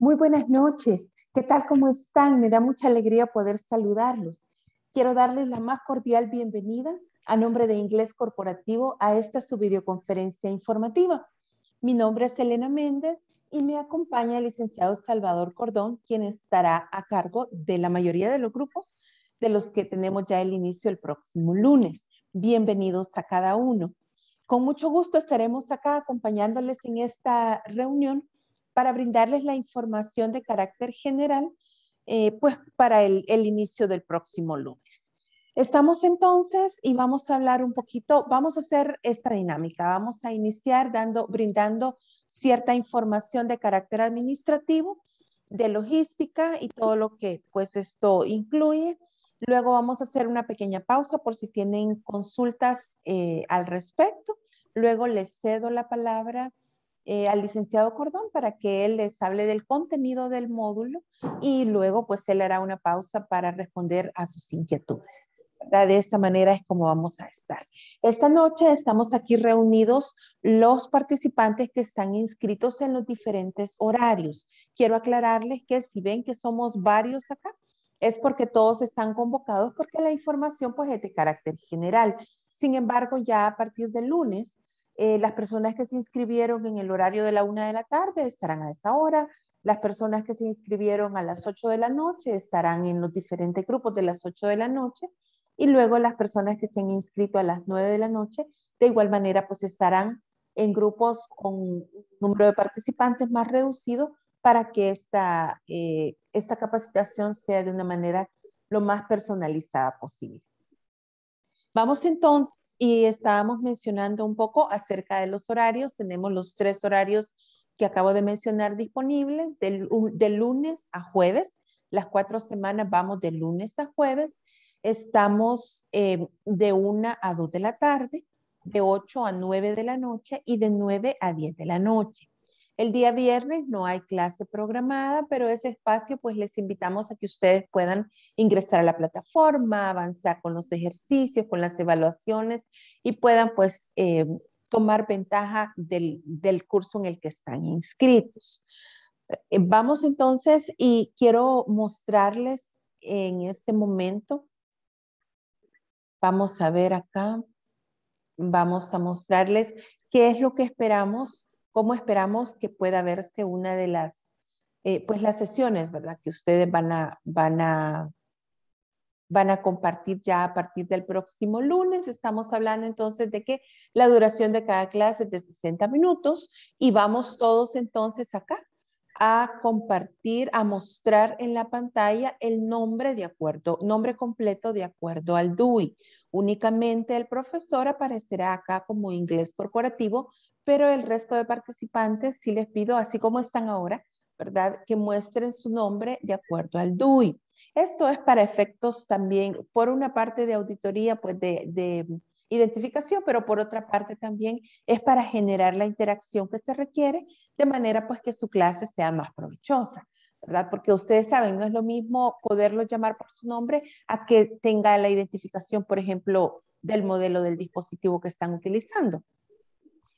Muy buenas noches. ¿Qué tal? ¿Cómo están? Me da mucha alegría poder saludarlos. Quiero darles la más cordial bienvenida a nombre de Inglés Corporativo a esta su videoconferencia informativa. Mi nombre es Elena Méndez y me acompaña el licenciado Salvador Cordón, quien estará a cargo de la mayoría de los grupos de los que tenemos ya el inicio el próximo lunes. Bienvenidos a cada uno. Con mucho gusto estaremos acá acompañándoles en esta reunión para brindarles la información de carácter general eh, pues para el inicio del próximo lunes. Estamos entonces y vamos a hablar un poquito, vamos a hacer esta dinámica, vamos a iniciar dando, brindando cierta información de carácter administrativo, de logística y todo lo que pues esto incluye. Luego vamos a hacer una pequeña pausa por si tienen consultas eh, al respecto. Luego les cedo la palabra eh, al licenciado Cordón para que él les hable del contenido del módulo y luego pues él hará una pausa para responder a sus inquietudes de esta manera es como vamos a estar. Esta noche estamos aquí reunidos los participantes que están inscritos en los diferentes horarios. Quiero aclararles que si ven que somos varios acá, es porque todos están convocados porque la información pues es de carácter general. Sin embargo, ya a partir del lunes, eh, las personas que se inscribieron en el horario de la una de la tarde estarán a esa hora, las personas que se inscribieron a las 8 de la noche estarán en los diferentes grupos de las 8 de la noche y luego las personas que se han inscrito a las 9 de la noche, de igual manera, pues estarán en grupos con un número de participantes más reducido para que eh, esta, capacitación sea de una manera lo más personalizada posible. Vamos entonces, y estábamos mencionando un poco acerca de los horarios. Tenemos los tres horarios que acabo de mencionar disponibles, de lunes a jueves. Las cuatro semanas vamos de lunes a jueves Estamos eh, de 1 a 2 de la tarde, de 8 a 9 de la noche y de 9 a 10 de la noche. El día viernes no hay clase programada, pero ese espacio pues les invitamos a que ustedes puedan ingresar a la plataforma, avanzar con los ejercicios, con las evaluaciones y puedan pues eh, tomar ventaja del, del, curso en el que están inscritos. Eh, vamos entonces y quiero mostrarles en este momento Vamos a ver acá, vamos a mostrarles qué es lo que esperamos, cómo esperamos que pueda verse una de las, eh, pues las sesiones, ¿verdad? Que ustedes van a, van a, van a compartir ya a partir del próximo lunes. Estamos hablando entonces de que la duración de cada clase es de 60 minutos y vamos todos entonces acá a compartir, a mostrar en la pantalla el nombre de acuerdo, nombre completo de acuerdo al DUI. Únicamente el profesor aparecerá acá como inglés corporativo, pero el resto de participantes sí les pido, así como están ahora, ¿verdad? Que muestren su nombre de acuerdo al DUI. Esto es para efectos también, por una parte de auditoría, pues de identificación, pero por otra parte también es para generar la interacción que se requiere de manera pues que su clase sea más provechosa, ¿verdad? Porque ustedes saben, no es lo mismo poderlo llamar por su nombre a que tenga la identificación, por ejemplo, del modelo del dispositivo que están utilizando.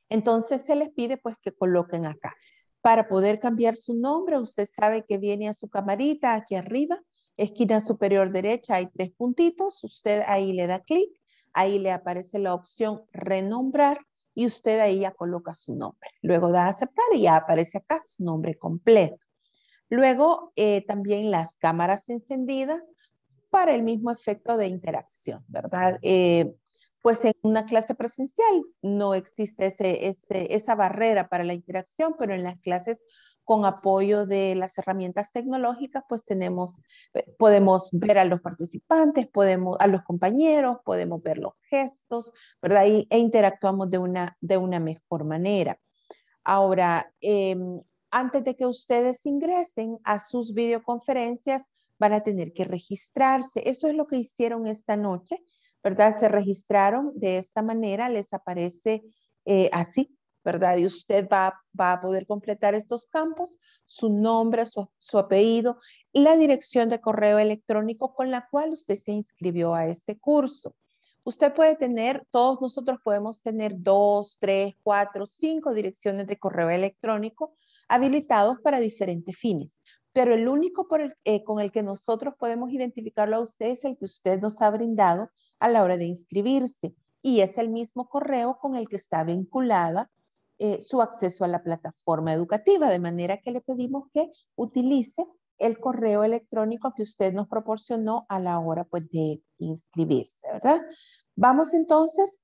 Entonces se les pide pues que coloquen acá. Para poder cambiar su nombre, usted sabe que viene a su camarita aquí arriba, esquina superior derecha hay tres puntitos, usted ahí le da clic ahí le aparece la opción renombrar y usted ahí ya coloca su nombre. Luego da aceptar y ya aparece acá su nombre completo. Luego eh, también las cámaras encendidas para el mismo efecto de interacción, ¿verdad? Eh, pues en una clase presencial no existe esa barrera para la interacción, pero en las clases con apoyo de las herramientas tecnológicas, pues tenemos, eh, podemos ver a los participantes, podemos, a los compañeros, podemos ver los gestos, ¿verdad? Y, e interactuamos de una, de una mejor manera. Ahora, em, antes de que ustedes ingresen a sus videoconferencias, van a tener que registrarse. Eso es lo que hicieron esta noche, ¿verdad? Se registraron de esta manera, les aparece eh, así ¿verdad? Y usted va, a poder completar estos campos, su nombre, su, apellido la dirección de correo electrónico con la cual usted se inscribió a este curso. Usted puede tener, todos nosotros podemos tener dos, tres, cuatro, cinco direcciones de correo electrónico habilitados para diferentes fines, pero el único eh, con el que nosotros podemos identificarlo a usted es el que usted nos ha brindado a la hora de inscribirse y es el mismo correo con el que está vinculada eh, su acceso a la plataforma educativa, de manera que le pedimos que utilice el correo electrónico que usted nos proporcionó a la hora pues, de inscribirse, ¿verdad? Vamos entonces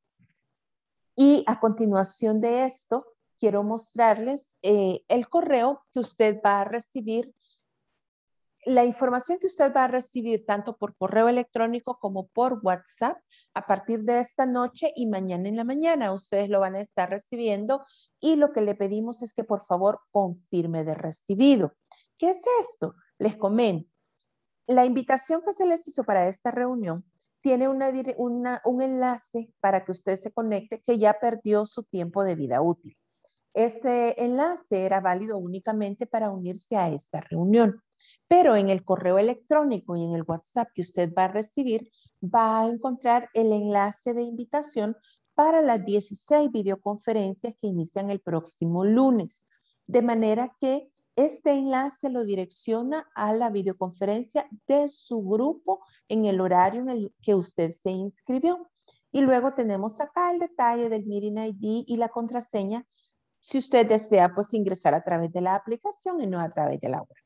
y a continuación de esto quiero mostrarles eh, el correo que usted va a recibir, la información que usted va a recibir tanto por correo electrónico como por WhatsApp a partir de esta noche y mañana en la mañana. Ustedes lo van a estar recibiendo y lo que le pedimos es que por favor confirme de recibido. ¿Qué es esto? Les comento. La invitación que se les hizo para esta reunión tiene un enlace para que usted se conecte que ya perdió su tiempo de vida útil. Ese enlace era válido únicamente para unirse a esta reunión, pero en el correo electrónico y en el WhatsApp que usted va a recibir va a encontrar el enlace de invitación para las 16 videoconferencias que inician el próximo lunes. De manera que este enlace lo direcciona a la videoconferencia de su grupo en el horario en el que usted se inscribió. Y luego tenemos acá el detalle del Meeting ID y la contraseña si usted desea pues ingresar a través de la aplicación y no a través de la web.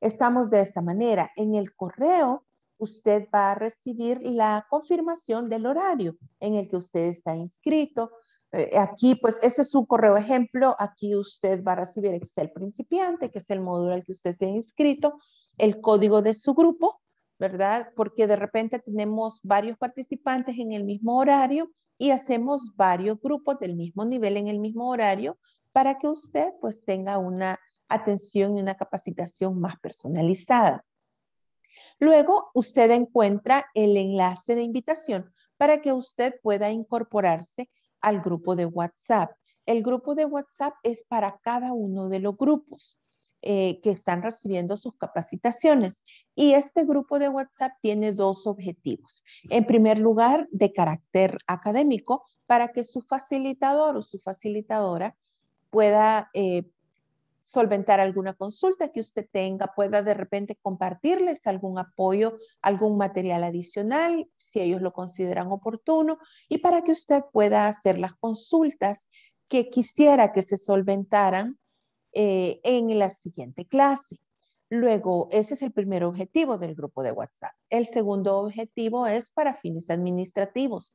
Estamos de esta manera. En el correo usted va a recibir la confirmación del horario en el que usted está inscrito. Eh, aquí, pues, ese es un correo ejemplo. Aquí usted va a recibir Excel principiante, que es el módulo al que usted se ha inscrito, el código de su grupo, ¿verdad? Porque de repente tenemos varios participantes en el mismo horario y hacemos varios grupos del mismo nivel en el mismo horario para que usted pues tenga una atención y una capacitación más personalizada. Luego, usted encuentra el enlace de invitación para que usted pueda incorporarse al grupo de WhatsApp. El grupo de WhatsApp es para cada uno de los grupos eh, que están recibiendo sus capacitaciones. Y este grupo de WhatsApp tiene dos objetivos. En primer lugar, de carácter académico, para que su facilitador o su facilitadora pueda eh, solventar alguna consulta que usted tenga, pueda de repente compartirles algún apoyo, algún material adicional, si ellos lo consideran oportuno, y para que usted pueda hacer las consultas que quisiera que se solventaran eh, en la siguiente clase. Luego, ese es el primer objetivo del grupo de WhatsApp. El segundo objetivo es para fines administrativos.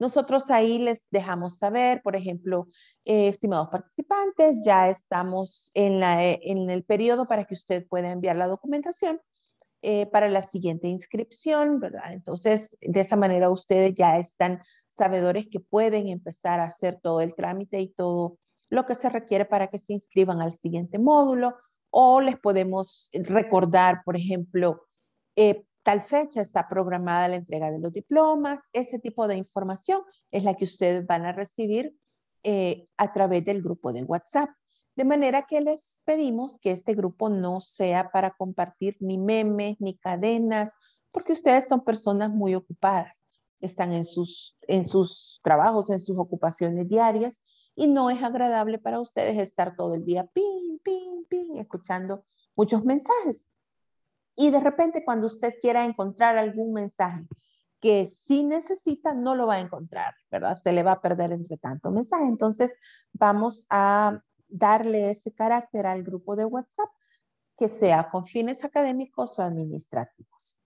Nosotros ahí les dejamos saber, por ejemplo, eh, estimados participantes, ya estamos en, la, eh, en el periodo para que usted pueda enviar la documentación eh, para la siguiente inscripción, ¿verdad? Entonces, de esa manera ustedes ya están sabedores que pueden empezar a hacer todo el trámite y todo lo que se requiere para que se inscriban al siguiente módulo o les podemos recordar, por ejemplo, eh, tal fecha está programada la entrega de los diplomas, ese tipo de información es la que ustedes van a recibir eh, a través del grupo de WhatsApp. De manera que les pedimos que este grupo no sea para compartir ni memes ni cadenas, porque ustedes son personas muy ocupadas, están en sus, en sus trabajos, en sus ocupaciones diarias, y no es agradable para ustedes estar todo el día ping, ping, ping, escuchando muchos mensajes. Y de repente cuando usted quiera encontrar algún mensaje que sí necesita, no lo va a encontrar, ¿verdad? Se le va a perder entre tanto mensaje. Entonces vamos a darle ese carácter al grupo de WhatsApp que sea con fines académicos o administrativos.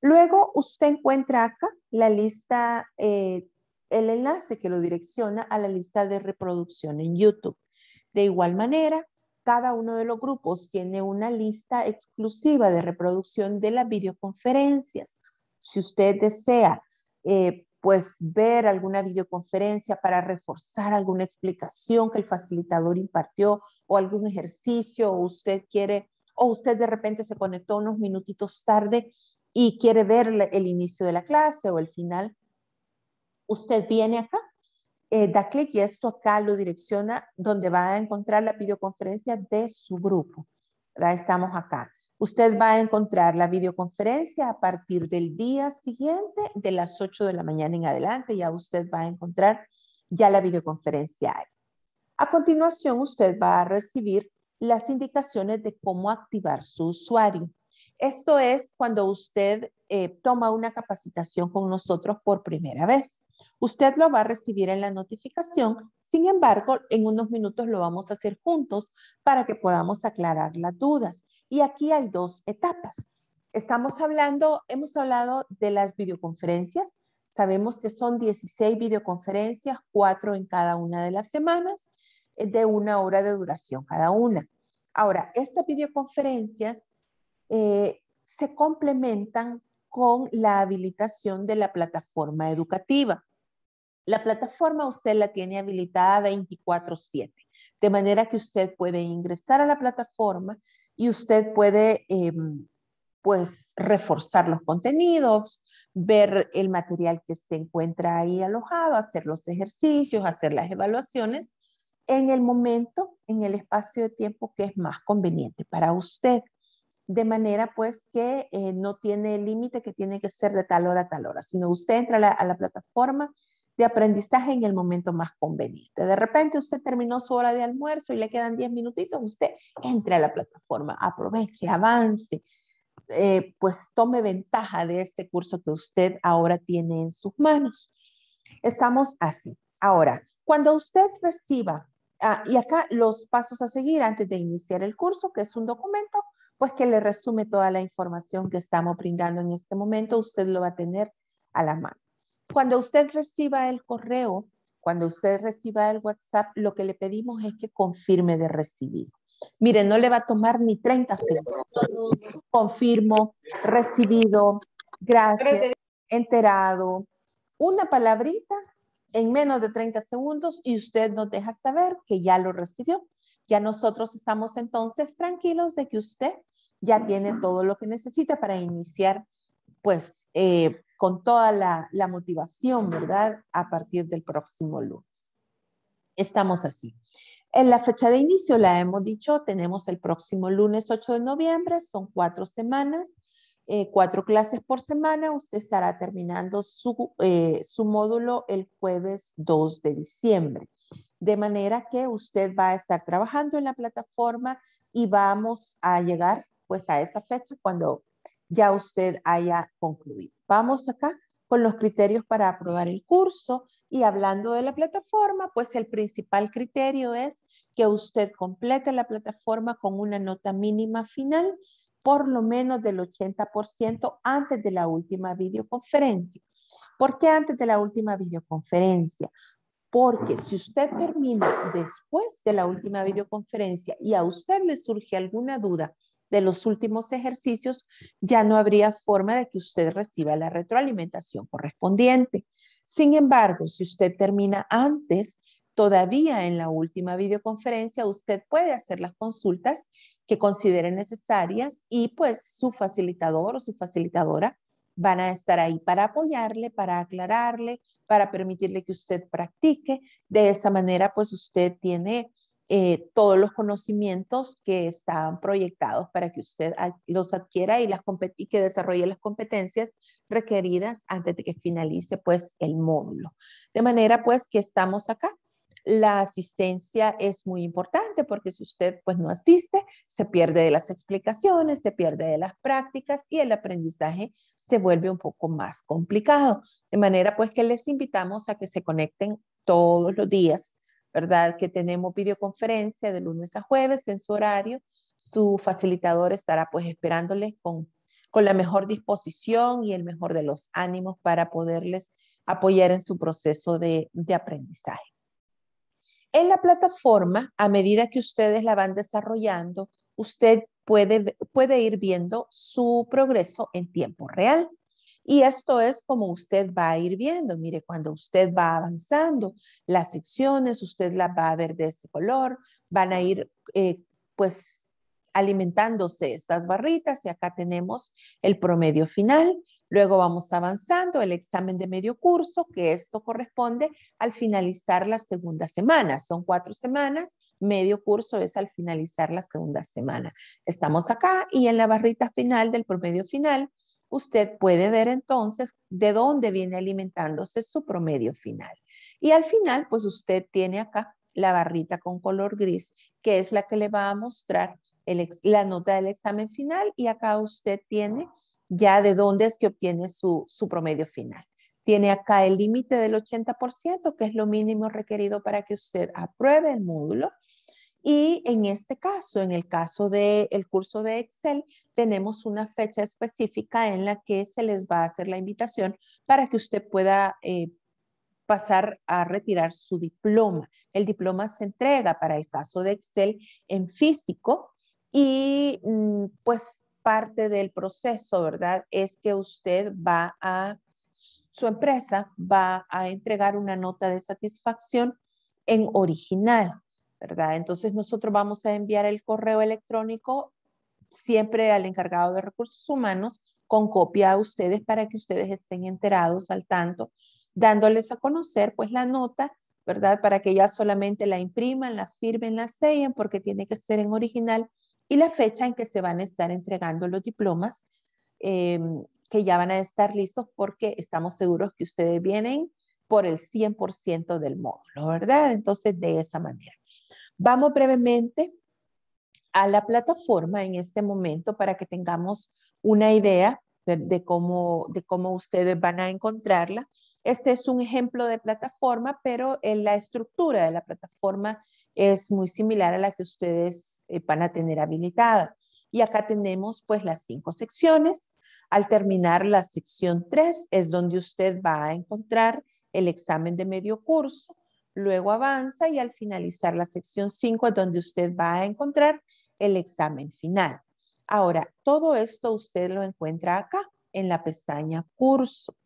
Luego usted encuentra acá la lista, eh, el enlace que lo direcciona a la lista de reproducción en YouTube. De igual manera, cada uno de los grupos tiene una lista exclusiva de reproducción de las videoconferencias. Si usted desea, eh, pues ver alguna videoconferencia para reforzar alguna explicación que el facilitador impartió o algún ejercicio, o usted quiere, o usted de repente se conectó unos minutitos tarde y quiere ver el inicio de la clase o el final, usted viene acá eh, da clic y esto acá lo direcciona donde va a encontrar la videoconferencia de su grupo. ¿verdad? Estamos acá. Usted va a encontrar la videoconferencia a partir del día siguiente, de las 8 de la mañana en adelante, ya usted va a encontrar ya la videoconferencia. A continuación, usted va a recibir las indicaciones de cómo activar su usuario. Esto es cuando usted eh, toma una capacitación con nosotros por primera vez. Usted lo va a recibir en la notificación, sin embargo, en unos minutos lo vamos a hacer juntos para que podamos aclarar las dudas. Y aquí hay dos etapas. Estamos hablando, hemos hablado de las videoconferencias. Sabemos que son 16 videoconferencias, cuatro en cada una de las semanas, eh, de una hora de duración cada una. Ahora, estas videoconferencias eh, se complementan con la habilitación de la plataforma educativa. La plataforma usted la tiene habilitada 24/7, de manera que usted puede ingresar a la plataforma y usted puede em, pues reforzar los contenidos, ver el material que se encuentra ahí alojado, hacer los ejercicios, hacer las evaluaciones en el momento, en el espacio de tiempo que es más conveniente para usted. De manera pues que eh, no tiene límite que tiene que ser de tal hora a tal hora, sino usted entra a la plataforma de aprendizaje en el momento más conveniente. De repente usted terminó su hora de almuerzo y le quedan 10 minutitos, usted entre a la plataforma, aproveche, avance, eh, pues tome ventaja de este curso que usted ahora tiene en sus manos. Estamos así. Ahora, cuando usted reciba, ah, y acá los pasos a seguir antes de iniciar el curso, que es un documento, pues que le resume toda la información que estamos brindando en este momento, usted lo va a tener a la mano. Cuando usted reciba el correo, cuando usted reciba el WhatsApp, lo que le pedimos es que confirme de recibido. Mire, no le va a tomar ni 30 segundos. Confirmo, recibido, gracias, enterado. Una palabrita en menos de 30 segundos y usted nos deja saber que ya lo recibió. Ya nosotros estamos entonces tranquilos de que usted ya tiene todo lo que necesita para iniciar, pues, eh, con toda la, motivación, ¿verdad? A partir del próximo lunes. Estamos así. En la fecha de inicio la hemos dicho, tenemos el próximo lunes 8 de noviembre, son cuatro semanas, eh, cuatro clases por semana. Usted estará terminando su, eh, su, módulo el jueves 2 de diciembre. De manera que usted va a estar trabajando en la plataforma y vamos a llegar pues a esa fecha cuando ya usted haya concluido. Vamos acá con los criterios para aprobar el curso y hablando de la plataforma, pues el principal criterio es que usted complete la plataforma con una nota mínima final por lo menos del 80% antes de la última videoconferencia. ¿Por qué antes de la última videoconferencia? Porque si usted termina después de la última videoconferencia y a usted le surge alguna duda de los últimos ejercicios, ya no habría forma de que usted reciba la retroalimentación correspondiente. Sin embargo, si usted termina antes, todavía en la última videoconferencia, usted puede hacer las consultas que considere necesarias y pues su facilitador o su facilitadora van a estar ahí para apoyarle, para aclararle, para permitirle que usted practique. De esa manera, pues usted tiene eh, todos los conocimientos que están proyectados para que usted los adquiera y, las y que desarrolle las competencias requeridas antes de que finalice pues el módulo. De manera pues que estamos acá la asistencia es muy importante porque si usted pues no asiste, se pierde de las explicaciones, se pierde de las prácticas y el aprendizaje se vuelve un poco más complicado. De manera pues que les invitamos a que se conecten todos los días ¿verdad? Que tenemos videoconferencia de lunes a jueves en su horario. Su facilitador estará pues esperándoles con, con la mejor disposición y el mejor de los ánimos para poderles apoyar en su proceso de, de aprendizaje. En la plataforma, a medida que ustedes la van desarrollando, usted puede, puede ir viendo su progreso en tiempo real. Y esto es como usted va a ir viendo. Mire, cuando usted va avanzando, las secciones, usted las va a ver de ese color, van a ir eh, pues alimentándose estas barritas y acá tenemos el promedio final. Luego vamos avanzando el examen de medio curso, que esto corresponde al finalizar la segunda semana. Son cuatro semanas, medio curso es al finalizar la segunda semana. Estamos acá y en la barrita final del promedio final usted puede ver entonces de dónde viene alimentándose su promedio final. Y al final, pues usted tiene acá la barrita con color gris, que es la que le va a mostrar la nota del examen final y acá usted tiene ya de dónde es que obtiene su, promedio final. Tiene acá el límite del 80%, que es lo mínimo requerido para que usted apruebe el módulo. Y en este caso, en el caso del curso de Excel, tenemos una fecha específica en la que se les va a hacer la invitación para que usted pueda eh, pasar a retirar su diploma. El diploma se entrega para el caso de Excel en físico y mm, pues parte del proceso, ¿verdad? Es que usted va a, su empresa va a entregar una nota de satisfacción en original, ¿verdad? Entonces nosotros vamos a enviar el correo electrónico siempre al encargado de recursos humanos con copia a ustedes para que ustedes estén enterados al tanto, dándoles a conocer pues la nota, ¿verdad? Para que ya solamente la impriman, la firmen, la sellen, porque tiene que ser en original, y la fecha en que se van a estar entregando los diplomas, em, que ya van a estar listos porque estamos seguros que ustedes vienen por el 100% del módulo, ¿verdad? Entonces, de esa manera. Vamos brevemente a la plataforma en este momento para que tengamos una idea de cómo, de cómo ustedes van a encontrarla. Este es un ejemplo de plataforma, pero en eh, la estructura de la plataforma es muy similar a la que ustedes eh, van a tener habilitada. Y acá tenemos pues las cinco secciones. Al terminar la sección 3 es donde usted va a encontrar el examen de medio curso, luego avanza y al finalizar la sección 5 es donde usted va a encontrar el examen final. Ahora, todo esto usted lo encuentra acá en la pestaña curso.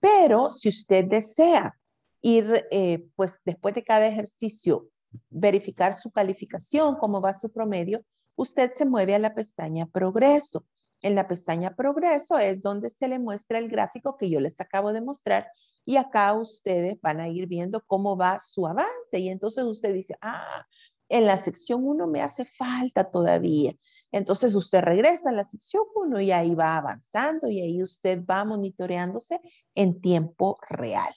Pero si usted desea ir, eh, pues después de cada ejercicio, verificar su calificación, cómo va su promedio, usted se mueve a la pestaña progreso. En la pestaña progreso es donde se le muestra el gráfico que yo les acabo de mostrar y acá ustedes van a ir viendo cómo va su avance y entonces usted dice, ah, en la sección 1 me hace falta todavía. Entonces usted regresa a la sección 1 y ahí va avanzando y ahí usted va monitoreándose en tiempo real,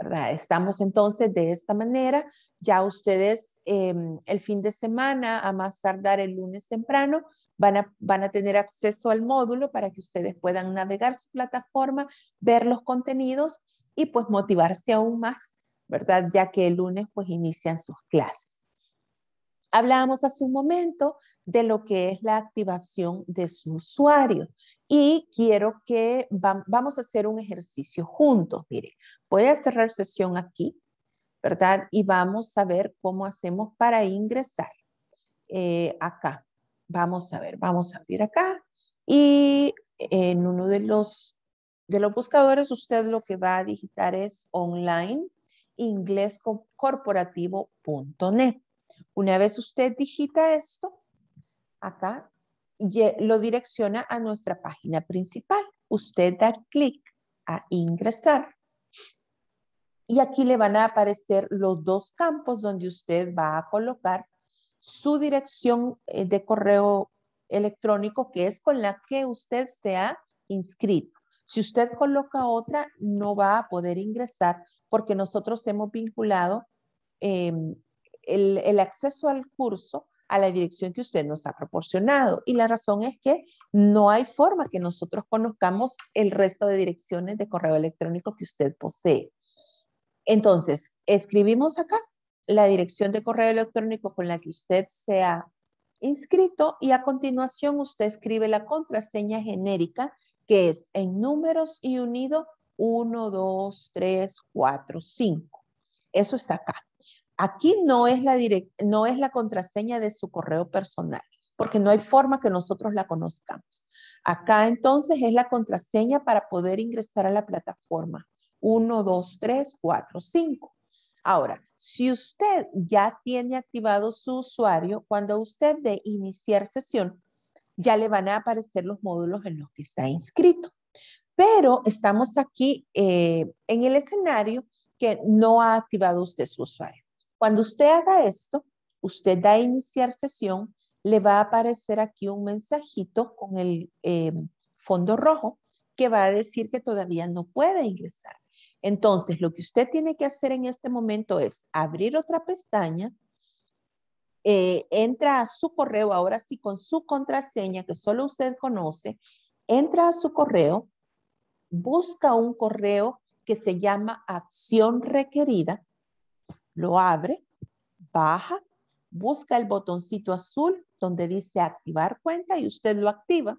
¿verdad? Estamos entonces de esta manera, ya ustedes em, el fin de semana, a más tardar el lunes temprano, Van a, van a, tener acceso al módulo para que ustedes puedan navegar su plataforma, ver los contenidos y pues motivarse aún más, ¿verdad? Ya que el lunes pues inician sus clases. Hablábamos hace un momento de lo que es la activación de su usuario y quiero que vamos a hacer un ejercicio juntos. mire. voy a cerrar sesión aquí, ¿verdad? Y vamos a ver cómo hacemos para ingresar eh, acá. Vamos a ver, vamos a abrir acá y en uno de los, de los buscadores usted lo que va a digitar es online inglescorporativo.net. Una vez usted digita esto, acá lo direcciona a nuestra página principal. Usted da clic a ingresar. Y aquí le van a aparecer los dos campos donde usted va a colocar su dirección eh, de correo electrónico que es con la que usted se ha inscrito. Si usted coloca otra, no va a poder ingresar porque nosotros hemos vinculado em, el, acceso al curso a la dirección que usted nos ha proporcionado. Y la razón es que no hay forma que nosotros conozcamos el resto de direcciones de correo electrónico que usted posee. Entonces, escribimos acá la dirección de correo electrónico con la que usted se ha inscrito y a continuación usted escribe la contraseña genérica que es en números y unido 1, 2, 3, 4, 5. Eso está acá. Aquí no es, la no es la contraseña de su correo personal, porque no hay forma que nosotros la conozcamos. Acá entonces es la contraseña para poder ingresar a la plataforma. 1, 2, 3, 4, 5. Ahora, si usted ya tiene activado su usuario, cuando usted de iniciar sesión, ya le van a aparecer los módulos en los que está inscrito. Pero estamos aquí eh, en el escenario que no ha activado usted su usuario. Cuando usted haga esto, usted da a iniciar sesión, le va a aparecer aquí un mensajito con el em, fondo rojo que va a decir que todavía no puede ingresar. Entonces, lo que usted tiene que hacer en este momento es abrir otra pestaña, eh, entra a su correo, ahora sí con su contraseña que solo usted conoce, entra a su correo, busca un correo que se llama acción requerida lo abre, baja, busca el botoncito azul donde dice activar cuenta y usted lo activa.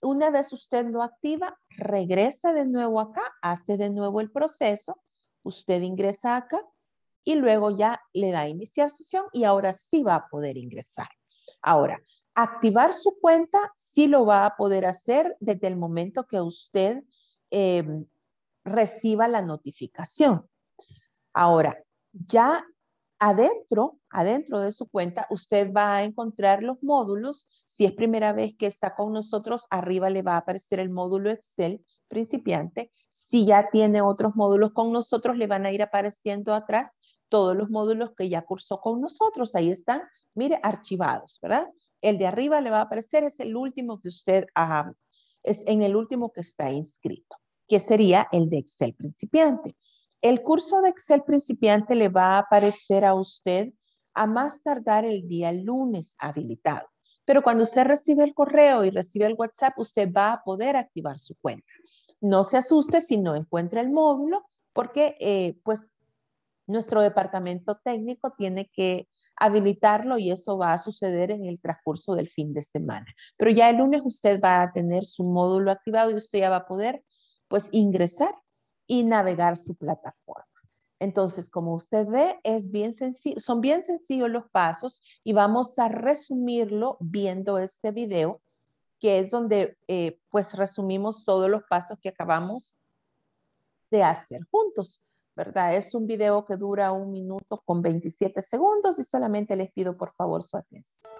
Una vez usted lo activa, regresa de nuevo acá, hace de nuevo el proceso, usted ingresa acá y luego ya le da iniciar sesión y ahora sí va a poder ingresar. Ahora, activar su cuenta sí lo va a poder hacer desde el momento que usted eh, reciba la notificación. Ahora, ya adentro, adentro de su cuenta, usted va a encontrar los módulos. Si es primera vez que está con nosotros, arriba le va a aparecer el módulo Excel principiante. Si ya tiene otros módulos con nosotros, le van a ir apareciendo atrás todos los módulos que ya cursó con nosotros. Ahí están, mire, archivados, ¿verdad? El de arriba le va a aparecer, es el último que usted, ah, es en el último que está inscrito, que sería el de Excel principiante. El curso de Excel principiante le va a aparecer a usted a más tardar el día lunes habilitado. Pero cuando usted recibe el correo y recibe el WhatsApp, usted va a poder activar su cuenta. No se asuste si no encuentra el módulo, porque eh, pues nuestro departamento técnico tiene que habilitarlo y eso va a suceder en el transcurso del fin de semana. Pero ya el lunes usted va a tener su módulo activado y usted ya va a poder pues ingresar y navegar su plataforma. Entonces, como usted ve, es bien sencillo, son bien sencillos los pasos y vamos a resumirlo viendo este video, que es donde eh, pues resumimos todos los pasos que acabamos de hacer juntos, ¿verdad? Es un video que dura un minuto con 27 segundos y solamente les pido por favor su atención.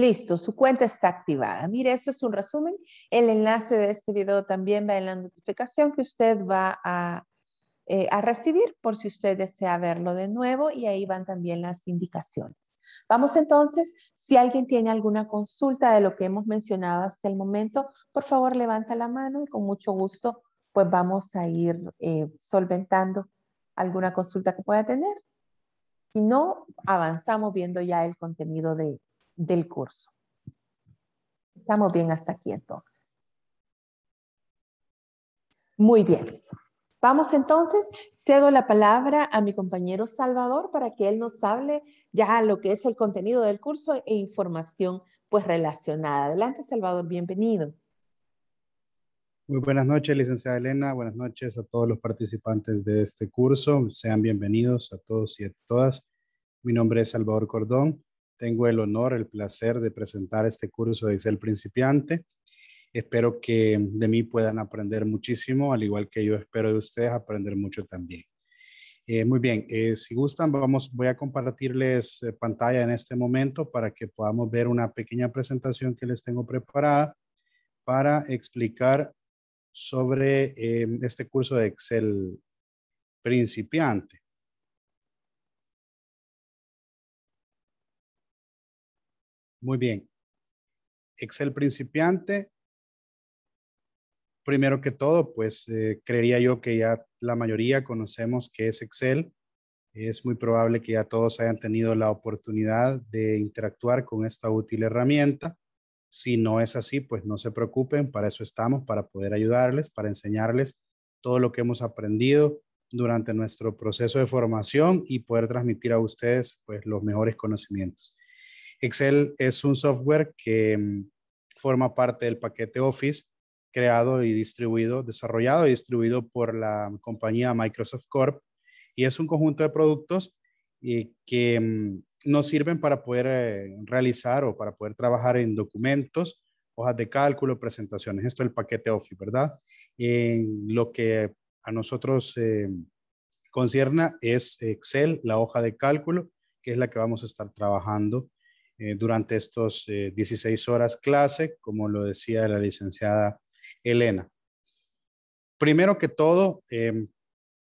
Listo, su cuenta está activada. Mire, eso es un resumen. El enlace de este video también va en la notificación que usted va eh, a, recibir por si usted desea verlo de nuevo y ahí van también las indicaciones. Vamos entonces, si alguien tiene alguna consulta de lo que hemos mencionado hasta el momento, por favor levanta la mano y con mucho gusto pues vamos a ir eh, solventando alguna consulta que pueda tener. Si no, avanzamos viendo ya el contenido de, del curso. Estamos bien hasta aquí entonces. Muy bien. Vamos entonces, cedo la palabra a mi compañero Salvador para que él nos hable ya lo que es el contenido del curso e información pues relacionada. Adelante Salvador, bienvenido. Muy buenas noches, licenciada Elena. Buenas noches a todos los participantes de este curso. Sean bienvenidos a todos y a todas. Mi nombre es Salvador Cordón. Tengo el honor, el placer de presentar este curso de Excel principiante. Espero que de mí puedan aprender muchísimo, al igual que yo espero de ustedes aprender mucho también. Eh, muy bien, eh, si gustan, vamos, voy a compartirles eh, pantalla en este momento para que podamos ver una pequeña presentación que les tengo preparada para explicar sobre este curso de Excel principiante. Muy bien. Excel principiante. Primero que todo, pues eh, creería yo que ya la mayoría conocemos qué es Excel. Es muy probable que ya todos hayan tenido la oportunidad de interactuar con esta útil herramienta. Si no es así, pues no se preocupen, para eso estamos, para poder ayudarles, para enseñarles todo lo que hemos aprendido durante nuestro proceso de formación y poder transmitir a ustedes pues los mejores conocimientos. Excel es un software que mm, forma parte del paquete Office creado y distribuido, desarrollado y distribuido por la compañía Microsoft Corp. Y es un conjunto de productos eh, que mm, nos sirven para poder eh, realizar o para poder trabajar en documentos, hojas de cálculo, presentaciones. Esto es el paquete Office, ¿verdad? En lo que a nosotros eh, es Excel, la hoja de cálculo, que es la que vamos a estar trabajando eh, durante estos 16 eh, horas clase, como lo decía la licenciada Elena. Primero que todo, em,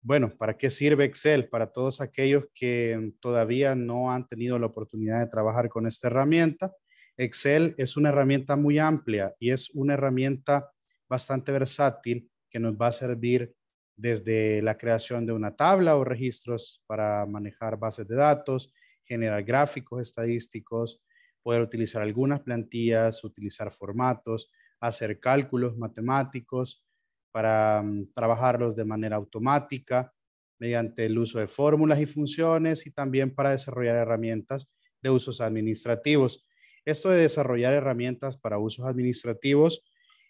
bueno, ¿para qué sirve Excel? Para todos aquellos que todavía no han tenido la oportunidad de trabajar con esta herramienta, Excel es una herramienta muy amplia y es una herramienta bastante versátil que nos va a servir desde la creación de una tabla o registros para manejar bases de datos, generar gráficos estadísticos, poder utilizar algunas plantillas, utilizar formatos, hacer cálculos matemáticos para mm, trabajarlos de manera automática mediante el uso de fórmulas y funciones y también para desarrollar herramientas de usos administrativos. Esto de desarrollar herramientas para usos administrativos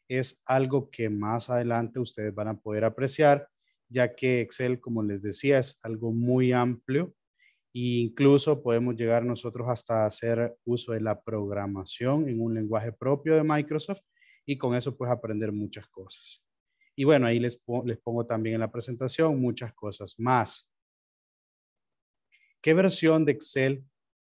es algo que más adelante ustedes van a poder apreciar, ya que Excel, como les decía, es algo muy amplio incluso podemos llegar nosotros hasta hacer uso de la programación en un lenguaje propio de Microsoft y con eso pues aprender muchas cosas. Y bueno, ahí les, les pongo también en la presentación muchas cosas más. ¿Qué versión de Excel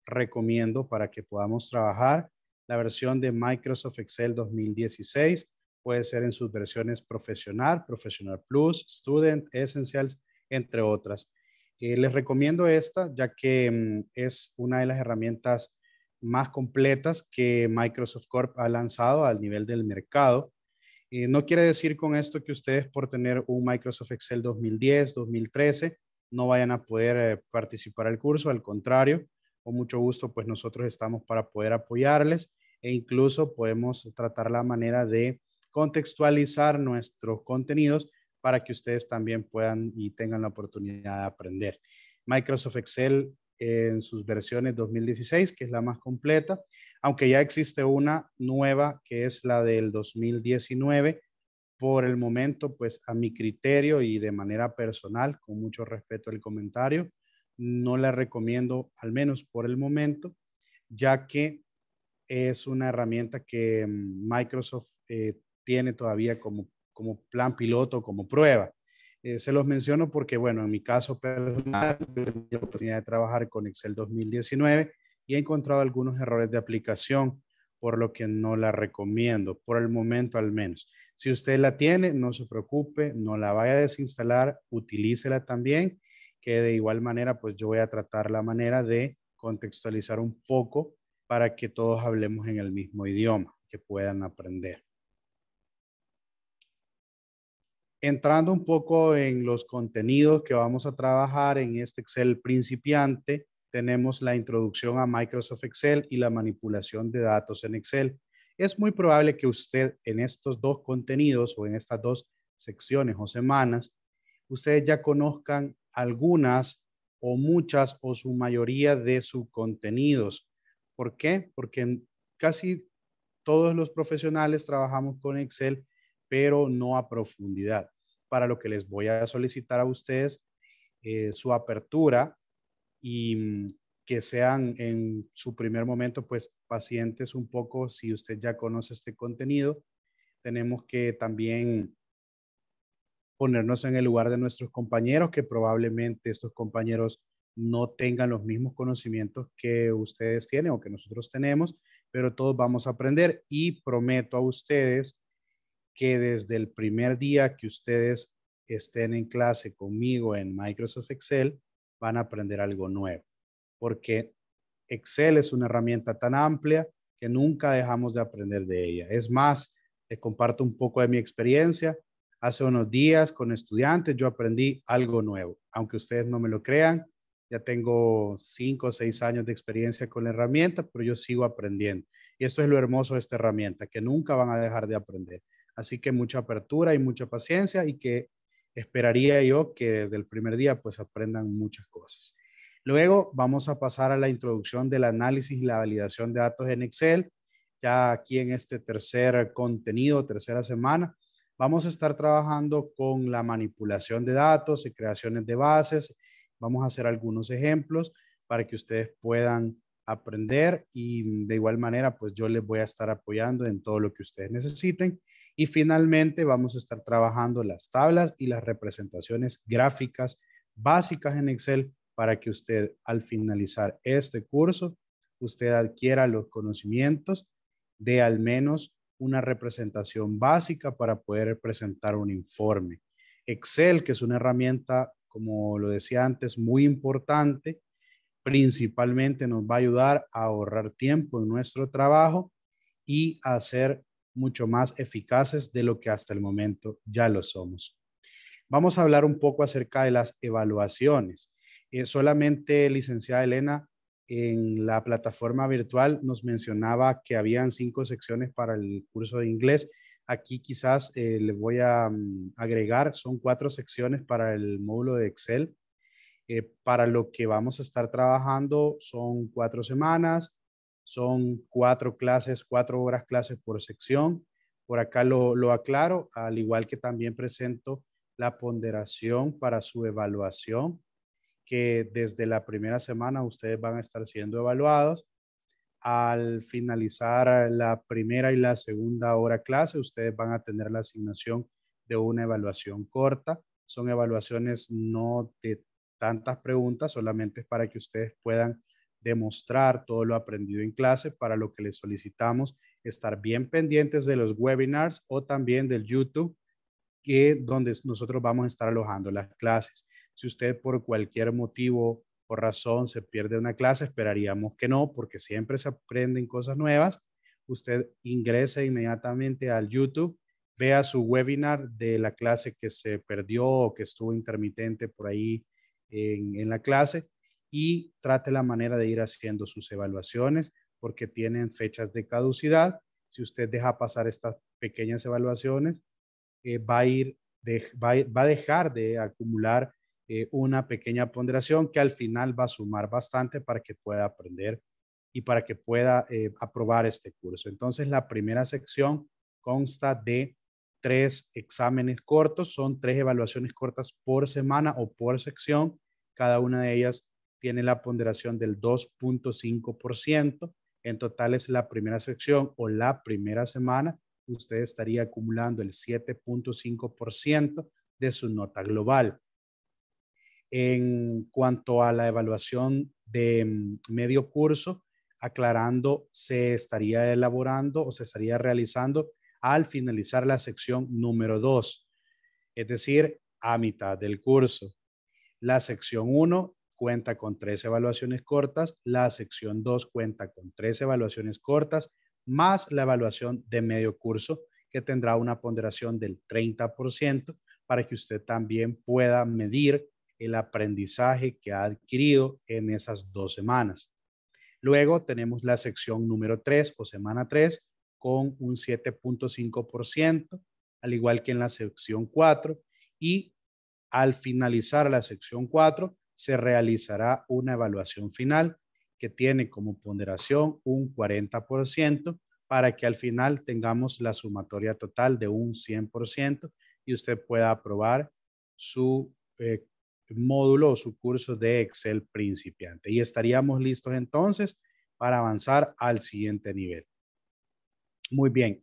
recomiendo para que podamos trabajar? La versión de Microsoft Excel 2016 puede ser en sus versiones profesional, profesional plus, student, essentials, entre otras les recomiendo esta, ya que mm, es una de las herramientas más completas que Microsoft Corp ha lanzado al nivel del mercado. Eh, no quiere decir con esto que ustedes por tener un Microsoft Excel 2010, 2013, no vayan a poder eh, participar al curso, al contrario, con mucho gusto, pues nosotros estamos para poder apoyarles e incluso podemos tratar la manera de contextualizar nuestros contenidos para que ustedes también puedan y tengan la oportunidad de aprender. Microsoft Excel en sus versiones 2016, que es la más completa, aunque ya existe una nueva que es la del 2019. Por el momento, pues a mi criterio y de manera personal, con mucho respeto al comentario, no la recomiendo, al menos por el momento, ya que es una herramienta que mm, Microsoft eh, tiene todavía como como plan piloto, como prueba. Eh, se los menciono porque, bueno, en mi caso personal, tenido la oportunidad de trabajar con Excel 2019 y he encontrado algunos errores de aplicación, por lo que no la recomiendo, por el momento al menos. Si usted la tiene, no se preocupe, no la vaya a desinstalar, utilícela también, que de igual manera, pues yo voy a tratar la manera de contextualizar un poco para que todos hablemos en el mismo idioma, que puedan aprender. entrando un poco en los contenidos que vamos a trabajar en este Excel principiante, tenemos la introducción a Microsoft Excel y la manipulación de datos en Excel. Es muy probable que usted en estos dos contenidos o en estas dos secciones o semanas, ustedes ya conozcan algunas o muchas o su mayoría de sus contenidos. ¿Por qué? Porque casi todos los profesionales trabajamos con Excel pero no a profundidad. Para lo que les voy a solicitar a ustedes eh, su apertura y mm, que sean en su primer momento pues pacientes un poco si usted ya conoce este contenido. Tenemos que también ponernos en el lugar de nuestros compañeros, que probablemente estos compañeros no tengan los mismos conocimientos que ustedes tienen o que nosotros tenemos, pero todos vamos a aprender y prometo a ustedes que desde el primer día que ustedes estén en clase conmigo en Microsoft Excel, van a aprender algo nuevo, porque Excel es una herramienta tan amplia que nunca dejamos de aprender de ella. Es más, les comparto un poco de mi experiencia. Hace unos días con estudiantes yo aprendí algo nuevo, aunque ustedes no me lo crean. Ya tengo cinco o seis años de experiencia con la herramienta, pero yo sigo aprendiendo. Y esto es lo hermoso de esta herramienta, que nunca van a dejar de aprender. Así que mucha apertura y mucha paciencia y que esperaría yo que desde el primer día pues aprendan muchas cosas. Luego vamos a pasar a la introducción del análisis y la validación de datos en Excel. Ya aquí en este tercer contenido, tercera semana, vamos a estar trabajando con la manipulación de datos y creaciones de bases. Vamos a hacer algunos ejemplos para que ustedes puedan aprender y de igual manera pues yo les voy a estar apoyando en todo lo que ustedes necesiten. Y finalmente vamos a estar trabajando las tablas y las representaciones gráficas básicas en Excel para que usted al finalizar este curso, usted adquiera los conocimientos de al menos una representación básica para poder presentar un informe. Excel, que es una herramienta, como lo decía antes, muy importante, principalmente nos va a ayudar a ahorrar tiempo en nuestro trabajo y a hacer mucho más eficaces de lo que hasta el momento ya lo somos. Vamos a hablar un poco acerca de las evaluaciones. Eh, solamente, licenciada Elena, en la plataforma virtual nos mencionaba que habían cinco secciones para el curso de inglés. Aquí quizás eh, le voy a mm, agregar, son cuatro secciones para el módulo de Excel. Eh, para lo que vamos a estar trabajando son cuatro semanas, son cuatro clases, cuatro horas clases por sección. Por acá lo, lo aclaro, al igual que también presento la ponderación para su evaluación, que desde la primera semana ustedes van a estar siendo evaluados. Al finalizar la primera y la segunda hora clase, ustedes van a tener la asignación de una evaluación corta. Son evaluaciones no de tantas preguntas, solamente para que ustedes puedan demostrar todo lo aprendido en clase, para lo que les solicitamos estar bien pendientes de los webinars o también del YouTube, que donde nosotros vamos a estar alojando las clases. Si usted por cualquier motivo o razón se pierde una clase, esperaríamos que no, porque siempre se aprenden cosas nuevas. Usted ingrese inmediatamente al YouTube, vea su webinar de la clase que se perdió o que estuvo intermitente por ahí en, en la clase y trate la manera de ir haciendo sus evaluaciones porque tienen fechas de caducidad. Si usted deja pasar estas pequeñas evaluaciones, eh, va, a ir va, a dejar de acumular eh, una pequeña ponderación que al final va a sumar bastante para que pueda aprender y para que pueda eh, aprobar este curso. Entonces, la primera sección consta de tres exámenes cortos, son tres evaluaciones cortas por semana o por sección, cada una de ellas tiene la ponderación del 2.5%. En total es la primera sección o la primera semana. Usted estaría acumulando el 7.5% de su nota global. En cuanto a la evaluación de mm, medio curso, aclarando, se estaría elaborando o se estaría realizando al finalizar la sección número 2, es decir, a mitad del curso. La sección 1 cuenta con tres evaluaciones cortas, la sección 2 cuenta con tres evaluaciones cortas, más la evaluación de medio curso, que tendrá una ponderación del 30% para que usted también pueda medir el aprendizaje que ha adquirido en esas dos semanas. Luego tenemos la sección número 3 o semana 3 con un 7.5%, al igual que en la sección 4. Y al finalizar la sección 4, se realizará una evaluación final que tiene como ponderación un 40% para que al final tengamos la sumatoria total de un 100% y usted pueda aprobar su eh, módulo o su curso de Excel principiante. Y estaríamos listos entonces para avanzar al siguiente nivel. Muy bien.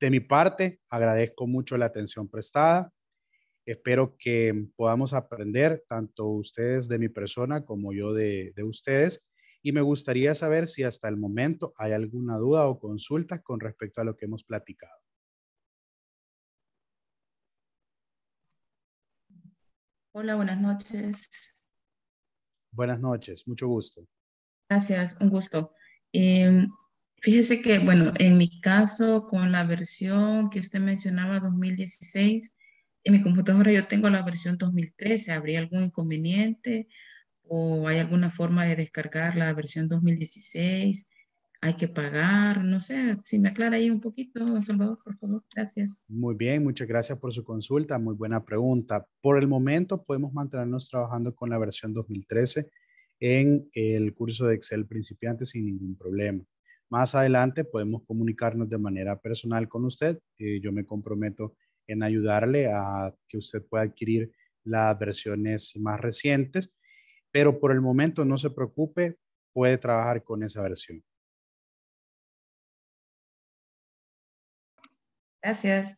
De mi parte, agradezco mucho la atención prestada. Espero que podamos aprender tanto ustedes de mi persona como yo de, ustedes. Y me gustaría saber si hasta el momento hay alguna duda o consulta con respecto a lo que hemos platicado. Hola, buenas noches. Buenas noches, mucho gusto. Gracias, un gusto. Em, fíjese que, bueno, en mi caso, con la versión que usted mencionaba, 2016, en mi computadora yo tengo la versión 2013, ¿habría algún inconveniente o hay alguna forma de descargar la versión 2016? ¿Hay que pagar? No sé, si me aclara ahí un poquito, don Salvador, por favor, gracias. Muy bien, muchas gracias por su consulta, muy buena pregunta. Por el momento podemos mantenernos trabajando con la versión 2013 en el curso de Excel principiante sin ningún problema. Más adelante podemos comunicarnos de manera personal con usted. Eh, yo me comprometo en ayudarle a que usted pueda adquirir las versiones más recientes, pero por el momento no se preocupe, puede trabajar con esa versión. Gracias.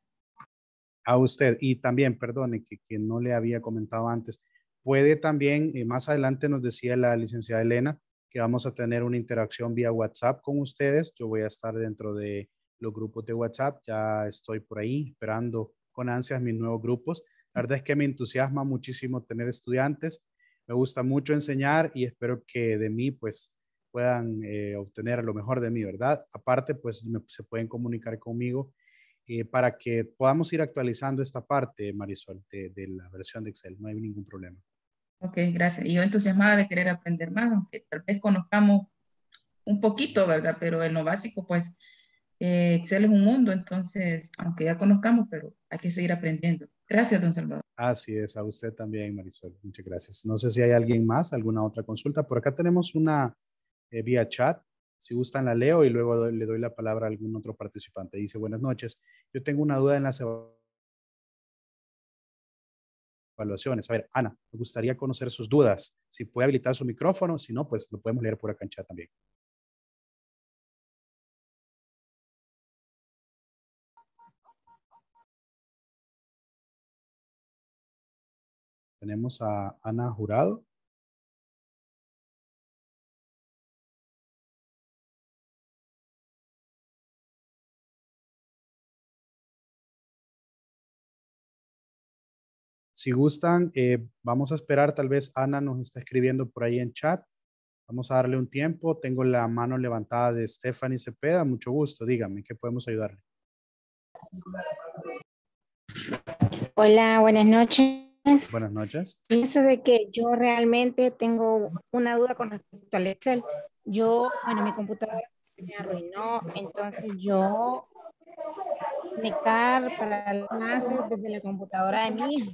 A usted, y también, perdone, que, no le había comentado antes, puede también, eh, más adelante nos decía la licenciada Elena, que vamos a tener una interacción vía WhatsApp con ustedes. Yo voy a estar dentro de los grupos de WhatsApp, ya estoy por ahí esperando con ansias mis nuevos grupos. La verdad es que me entusiasma muchísimo tener estudiantes, me gusta mucho enseñar y espero que de mí pues puedan eh, obtener lo mejor de mí, ¿verdad? Aparte pues se pueden comunicar conmigo eh, para que podamos ir actualizando esta parte, Marisol, de, la versión de Excel, no hay ningún problema. Ok, gracias. Y yo entusiasmada de querer aprender más, aunque tal vez conozcamos un poquito, ¿verdad? Pero en lo básico, pues eh, Excel es un mundo, entonces, aunque ya conozcamos, pero hay que seguir aprendiendo. Gracias, don Salvador. Así es, a usted también, Marisol. Muchas gracias. No sé si hay alguien más, alguna otra consulta. Por acá tenemos una eh, vía chat. Si gustan, la leo y luego le doy la palabra a algún otro participante. Dice, buenas noches. Yo tengo una duda en las evaluaciones. A ver, Ana, me gustaría conocer sus dudas. Si puede habilitar su micrófono, si no, pues lo podemos leer por acá en chat también. Tenemos a Ana Jurado. Si gustan, eh, vamos a esperar, tal vez Ana nos está escribiendo por ahí en chat. Vamos a darle un tiempo. Tengo la mano levantada de Stephanie Cepeda. Mucho gusto. Dígame, ¿qué podemos ayudarle? Hola, buenas noches. Buenas noches. Eso de que yo realmente tengo una duda con respecto al Excel. Yo, bueno, mi computadora me arruinó, entonces yo me para las clases desde la computadora de mi hija.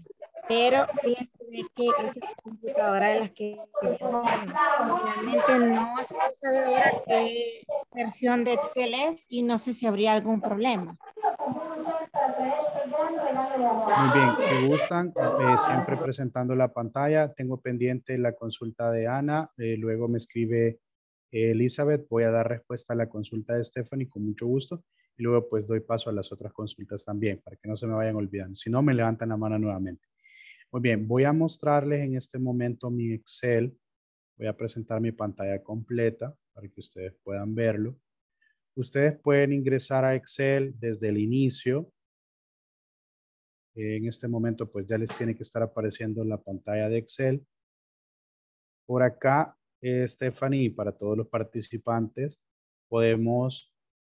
Pero fíjense es que esa computadora de las que realmente no es sabedora qué versión de Excel es y no sé si habría algún problema. Muy bien, si gustan, eh, siempre presentando la pantalla, tengo pendiente la consulta de Ana, eh, luego me escribe eh, Elizabeth, voy a dar respuesta a la consulta de Stephanie con mucho gusto y luego pues doy paso a las otras consultas también para que no se me vayan olvidando, si no me levantan la mano nuevamente. Muy bien, voy a mostrarles en este momento mi Excel. Voy a presentar mi pantalla completa para que ustedes puedan verlo. Ustedes pueden ingresar a Excel desde el inicio. En este momento pues ya les tiene que estar apareciendo la pantalla de Excel. Por acá, Stephanie, para todos los participantes, podemos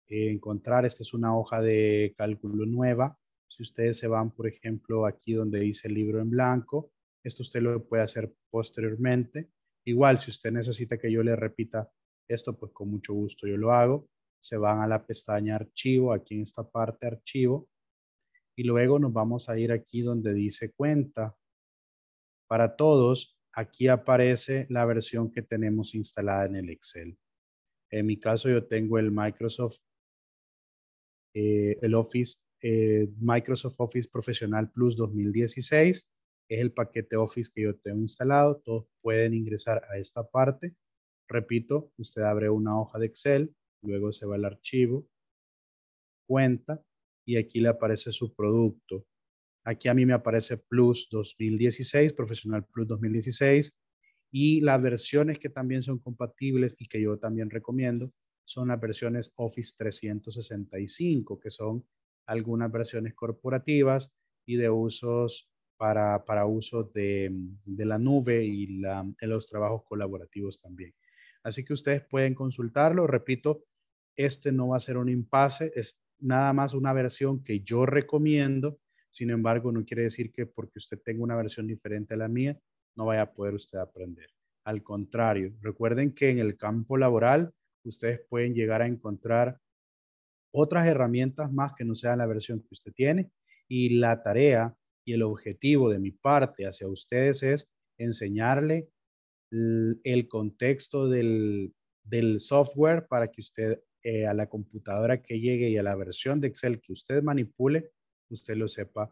eh, encontrar, esta es una hoja de cálculo nueva si ustedes se van, por ejemplo, aquí donde dice libro en blanco, esto usted lo puede hacer posteriormente. Igual, si usted necesita que yo le repita esto, pues con mucho gusto yo lo hago. Se van a la pestaña archivo, aquí en esta parte archivo. Y luego nos vamos a ir aquí donde dice cuenta. Para todos, aquí aparece la versión que tenemos instalada en el Excel. En mi caso, yo tengo el Microsoft, eh, el Office eh, Microsoft Office Profesional Plus 2016. Es el paquete Office que yo tengo instalado. Todos pueden ingresar a esta parte. Repito, usted abre una hoja de Excel, luego se va al archivo, cuenta y aquí le aparece su producto. Aquí a mí me aparece Plus 2016, Profesional Plus 2016 y las versiones que también son compatibles y que yo también recomiendo son las versiones Office 365, que son algunas versiones corporativas y de usos para, uso de, la nube y la, los trabajos colaborativos también. Así que ustedes pueden consultarlo. Repito, este no va a ser un impasse, es nada más una versión que yo recomiendo. Sin embargo, no quiere decir que porque usted tenga una versión diferente a la mía, no vaya a poder usted aprender. Al contrario, recuerden que en el campo laboral ustedes pueden llegar a encontrar otras herramientas más que no sean la versión que usted tiene. Y la tarea y el objetivo de mi parte hacia ustedes es enseñarle el contexto del, del software para que usted eh, a la computadora que llegue y a la versión de Excel que usted manipule, usted lo sepa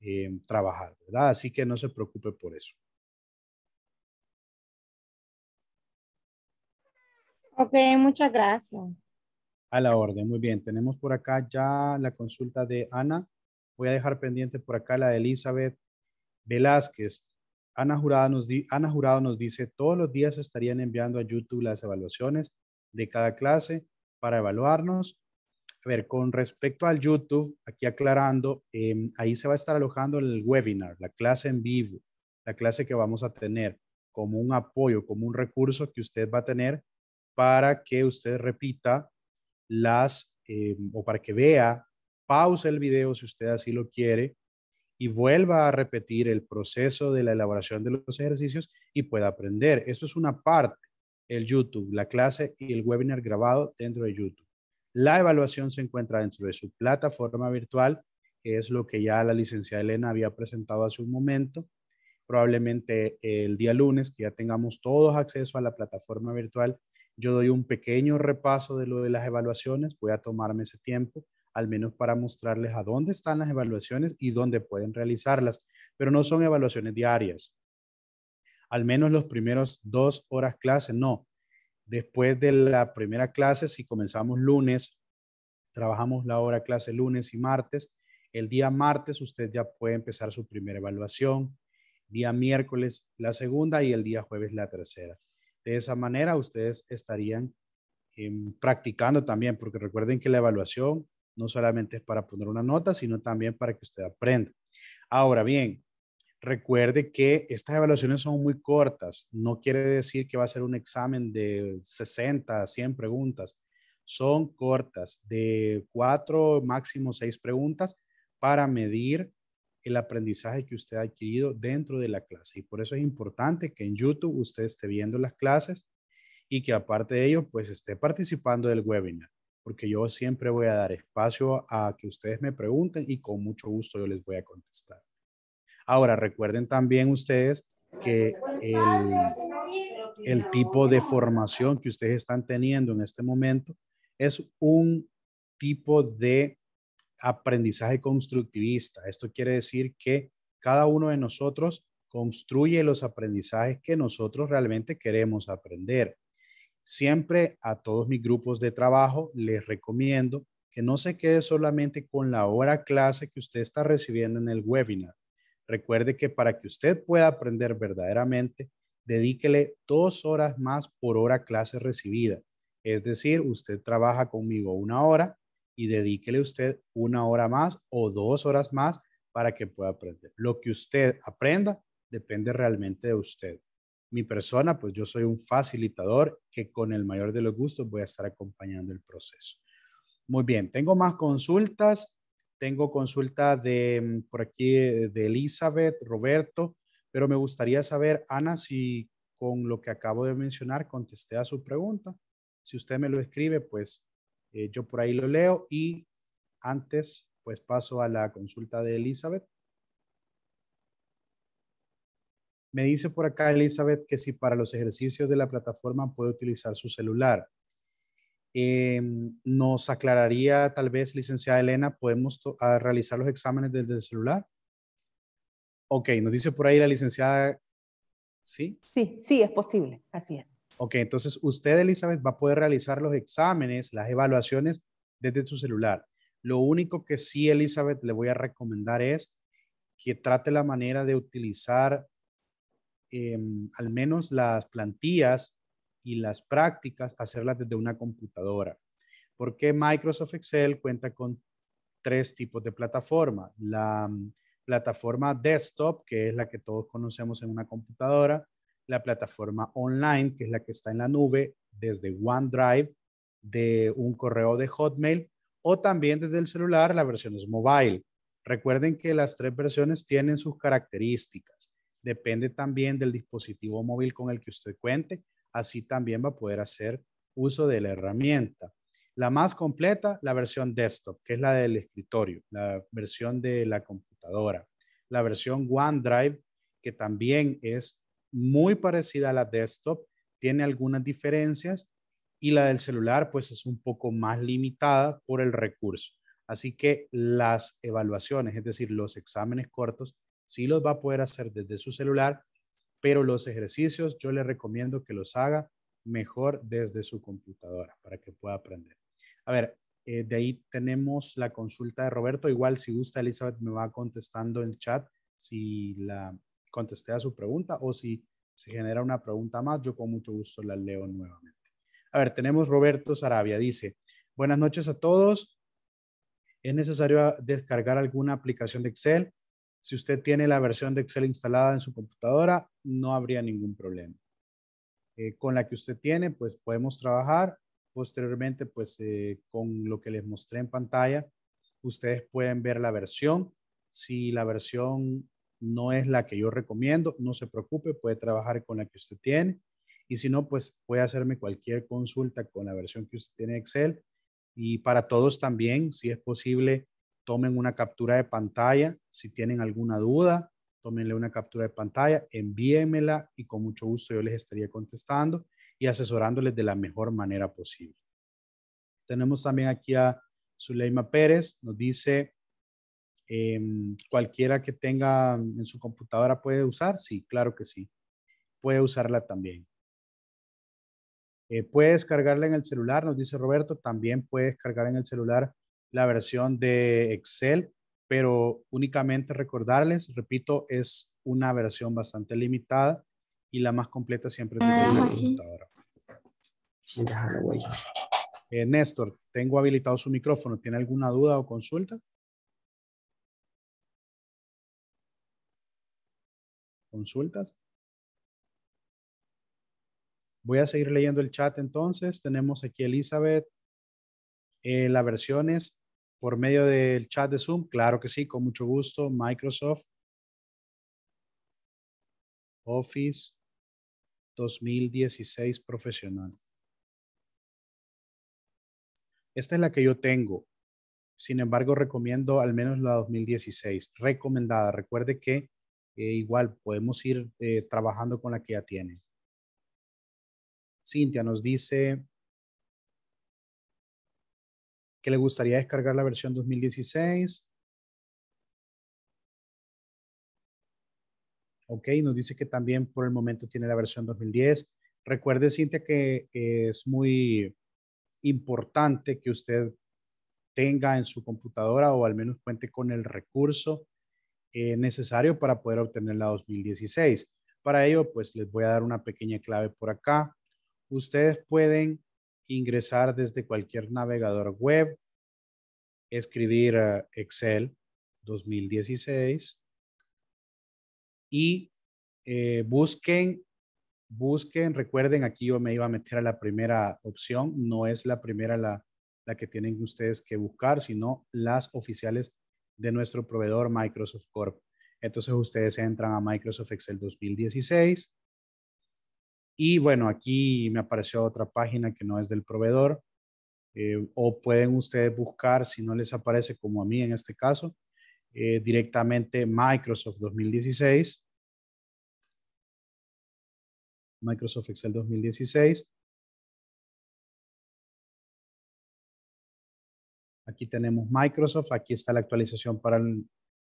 eh, trabajar, ¿verdad? Así que no se preocupe por eso. Ok, muchas gracias. A la orden, muy bien. Tenemos por acá ya la consulta de Ana. Voy a dejar pendiente por acá la de Elizabeth Velázquez. Ana Jurado, nos di, Ana Jurado nos dice, todos los días estarían enviando a YouTube las evaluaciones de cada clase para evaluarnos. A ver, con respecto al YouTube, aquí aclarando, em, ahí se va a estar alojando el webinar, la clase en vivo, la clase que vamos a tener como un apoyo, como un recurso que usted va a tener para que usted repita las, eh, o para que vea, pausa el video si usted así lo quiere y vuelva a repetir el proceso de la elaboración de los ejercicios y pueda aprender. Eso es una parte, el YouTube, la clase y el webinar grabado dentro de YouTube. La evaluación se encuentra dentro de su plataforma virtual, que es lo que ya la licenciada Elena había presentado hace un momento. Probablemente el día lunes, que ya tengamos todos acceso a la plataforma virtual yo doy un pequeño repaso de lo de las evaluaciones, voy a tomarme ese tiempo, al menos para mostrarles a dónde están las evaluaciones y dónde pueden realizarlas, pero no son evaluaciones diarias. Al menos los primeros dos horas clase, no. Después de la primera clase, si comenzamos lunes, trabajamos la hora clase lunes y martes. El día martes usted ya puede empezar su primera evaluación, día miércoles la segunda y el día jueves la tercera de esa manera ustedes estarían em, practicando también, porque recuerden que la evaluación no solamente es para poner una nota, sino también para que usted aprenda. Ahora bien, recuerde que estas evaluaciones son muy cortas, no quiere decir que va a ser un examen de 60, 100 preguntas, son cortas, de cuatro, máximo seis preguntas para medir el aprendizaje que usted ha adquirido dentro de la clase. Y por eso es importante que en YouTube usted esté viendo las clases y que aparte de ello, pues esté participando del webinar, porque yo siempre voy a dar espacio a que ustedes me pregunten y con mucho gusto yo les voy a contestar. Ahora, recuerden también ustedes que el, el tipo de formación que ustedes están teniendo en este momento es un tipo de aprendizaje constructivista. Esto quiere decir que cada uno de nosotros construye los aprendizajes que nosotros realmente queremos aprender. Siempre a todos mis grupos de trabajo les recomiendo que no se quede solamente con la hora clase que usted está recibiendo en el webinar. Recuerde que para que usted pueda aprender verdaderamente, dedíquele dos horas más por hora clase recibida. Es decir, usted trabaja conmigo una hora, y dedíquele usted una hora más o dos horas más para que pueda aprender. Lo que usted aprenda depende realmente de usted. Mi persona, pues yo soy un facilitador que con el mayor de los gustos voy a estar acompañando el proceso. Muy bien, tengo más consultas. Tengo consulta de mm, por aquí de Elizabeth, Roberto, pero me gustaría saber, Ana, si con lo que acabo de mencionar contesté a su pregunta. Si usted me lo escribe, pues eh, yo por ahí lo leo y antes pues paso a la consulta de Elizabeth. Me dice por acá Elizabeth que si para los ejercicios de la plataforma puede utilizar su celular. Em, nos aclararía tal vez, licenciada Elena, ¿podemos realizar los exámenes desde el celular? Ok, nos dice por ahí la licenciada, ¿sí? Sí, sí, es posible, así es. Ok, entonces usted, Elizabeth, va a poder realizar los exámenes, las evaluaciones desde su celular. Lo único que sí, Elizabeth, le voy a recomendar es que trate la manera de utilizar em, al menos las plantillas y las prácticas, hacerlas desde una computadora. Porque Microsoft Excel cuenta con tres tipos de plataforma. La mm, plataforma desktop, que es la que todos conocemos en una computadora la plataforma online, que es la que está en la nube, desde OneDrive, de un correo de Hotmail o también desde el celular, la versión es mobile. Recuerden que las tres versiones tienen sus características. Depende también del dispositivo móvil con el que usted cuente. Así también va a poder hacer uso de la herramienta. La más completa, la versión desktop, que es la del escritorio, la versión de la computadora. La versión OneDrive, que también es muy parecida a la desktop, tiene algunas diferencias y la del celular pues es un poco más limitada por el recurso. Así que las evaluaciones, es decir, los exámenes cortos, sí los va a poder hacer desde su celular, pero los ejercicios yo le recomiendo que los haga mejor desde su computadora para que pueda aprender. A ver, eh, de ahí tenemos la consulta de Roberto. Igual si gusta, Elizabeth me va contestando en chat si la, contesté a su pregunta o si se genera una pregunta más, yo con mucho gusto la leo nuevamente. A ver, tenemos Roberto Sarabia, dice, buenas noches a todos. ¿Es necesario descargar alguna aplicación de Excel? Si usted tiene la versión de Excel instalada en su computadora, no habría ningún problema. Eh, con la que usted tiene, pues podemos trabajar. Posteriormente, pues eh, con lo que les mostré en pantalla, ustedes pueden ver la versión. Si la versión no es la que yo recomiendo, no se preocupe, puede trabajar con la que usted tiene. Y si no, pues puede hacerme cualquier consulta con la versión que usted tiene de Excel. Y para todos también, si es posible, tomen una captura de pantalla. Si tienen alguna duda, tómenle una captura de pantalla, envíenmela y con mucho gusto yo les estaría contestando y asesorándoles de la mejor manera posible. Tenemos también aquí a Zuleima Pérez, nos dice, Em, ¿Cualquiera que tenga en su computadora puede usar? Sí, claro que sí. Puede usarla también. Eh, puede descargarla en el celular, nos dice Roberto. También puede descargar en el celular la versión de Excel, pero únicamente recordarles, repito, es una versión bastante limitada y la más completa siempre es ah, la computadora. Eh, Néstor, tengo habilitado su micrófono. ¿Tiene alguna duda o consulta? consultas. Voy a seguir leyendo el chat entonces. Tenemos aquí Elizabeth. Eh, la versión es por medio del chat de Zoom. Claro que sí, con mucho gusto. Microsoft Office 2016 profesional. Esta es la que yo tengo. Sin embargo, recomiendo al menos la 2016. Recomendada. Recuerde que igual podemos ir eh, trabajando con la que ya tiene. Cintia nos dice que le gustaría descargar la versión 2016. Ok, nos dice que también por el momento tiene la versión 2010. Recuerde, Cintia, que es muy importante que usted tenga en su computadora o al menos cuente con el recurso eh, necesario para poder obtener la 2016. Para ello, pues les voy a dar una pequeña clave por acá. Ustedes pueden ingresar desde cualquier navegador web, escribir eh, Excel 2016 y eh, busquen, busquen, recuerden, aquí yo me iba a meter a la primera opción, no es la primera la, la que tienen ustedes que buscar, sino las oficiales de nuestro proveedor Microsoft Corp. Entonces ustedes entran a Microsoft Excel 2016. Y bueno, aquí me apareció otra página que no es del proveedor. Eh, o pueden ustedes buscar, si no les aparece como a mí en este caso, eh, directamente Microsoft 2016. Microsoft Excel 2016. Aquí tenemos Microsoft, aquí está la actualización para